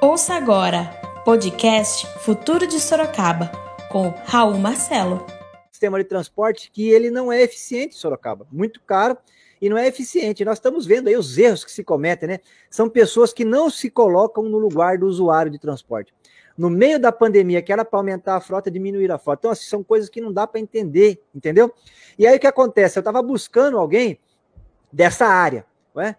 Ouça agora, podcast Futuro de Sorocaba, com Raul Marcelo. Sistema de transporte que ele não é eficiente em Sorocaba, muito caro e não é eficiente. Nós estamos vendo aí os erros que se cometem, né? São pessoas que não se colocam no lugar do usuário de transporte. No meio da pandemia, que era para aumentar a frota, diminuir a frota. Então, assim, são coisas que não dá para entender, entendeu? E aí o que acontece? Eu estava buscando alguém dessa área, né?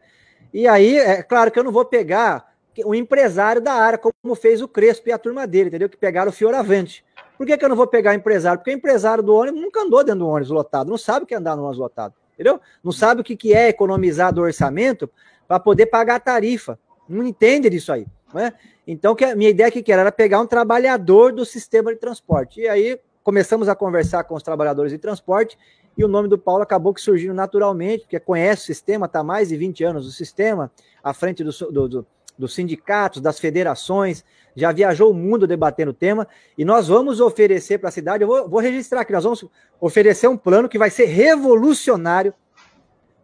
E aí, é claro que eu não vou pegar um empresário da área, como fez o Crespo e a turma dele, entendeu? Que pegaram o Fioravante. Por que, que eu não vou pegar empresário? Porque o empresário do ônibus nunca andou dentro do ônibus lotado, não sabe o que é andar no ônibus lotado, entendeu? Não sabe o que, que é economizar do orçamento para poder pagar a tarifa. Não entende disso aí. Né? Então, que a minha ideia que era, era pegar um trabalhador do sistema de transporte. E aí começamos a conversar com os trabalhadores de transporte e o nome do Paulo acabou que surgindo naturalmente, porque conhece o sistema, está mais de 20 anos no sistema, à frente do, do, do dos sindicatos, das federações, já viajou o mundo debatendo o tema, e nós vamos oferecer para a cidade, eu vou, vou, registrar aqui, nós vamos oferecer um plano que vai ser revolucionário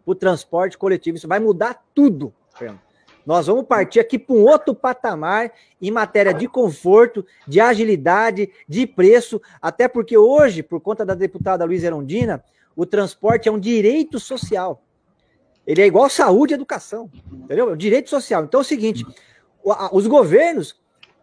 para o transporte coletivo, isso vai mudar tudo, Fernando. Nós vamos partir aqui para um outro patamar em matéria de conforto, de agilidade, de preço, até porque hoje, por conta da deputada Luiz Erondina, o transporte é um direito social. Ele é igual saúde e educação, entendeu? Direito social. Então é o seguinte, os governos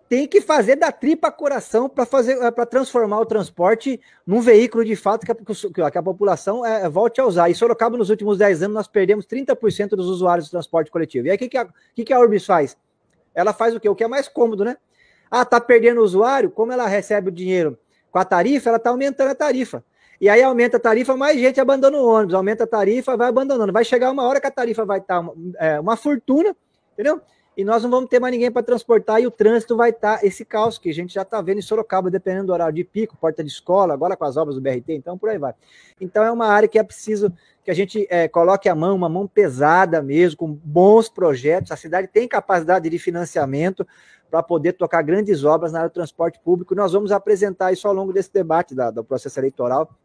têm que fazer da tripa coração para fazer é, para transformar o transporte num veículo de fato que a, que a população é, é, volte a usar. E Sorocaba, nos últimos 10 anos, nós perdemos 30% dos usuários do transporte coletivo. E aí, o que, que, a, que, que a Urbis faz? Ela faz o quê? O que é mais cômodo, né? Ah, tá perdendo o usuário? Como ela recebe o dinheiro com a tarifa, ela tá aumentando a tarifa. E aí aumenta a tarifa, mais gente abandona o ônibus, aumenta a tarifa, vai abandonando. Vai chegar uma hora que a tarifa vai estar tá, uma, é, uma fortuna, entendeu? E nós não vamos ter mais ninguém para transportar e o trânsito vai estar tá esse caos que a gente já está vendo em Sorocaba, dependendo do horário de pico, porta de escola, agora com as obras do BRT, então por aí vai. Então é uma área que é preciso que a gente é, coloque a mão, uma mão pesada mesmo, com bons projetos. A cidade tem capacidade de financiamento para poder tocar grandes obras na área do transporte público. Nós vamos apresentar isso ao longo desse debate da, do processo eleitoral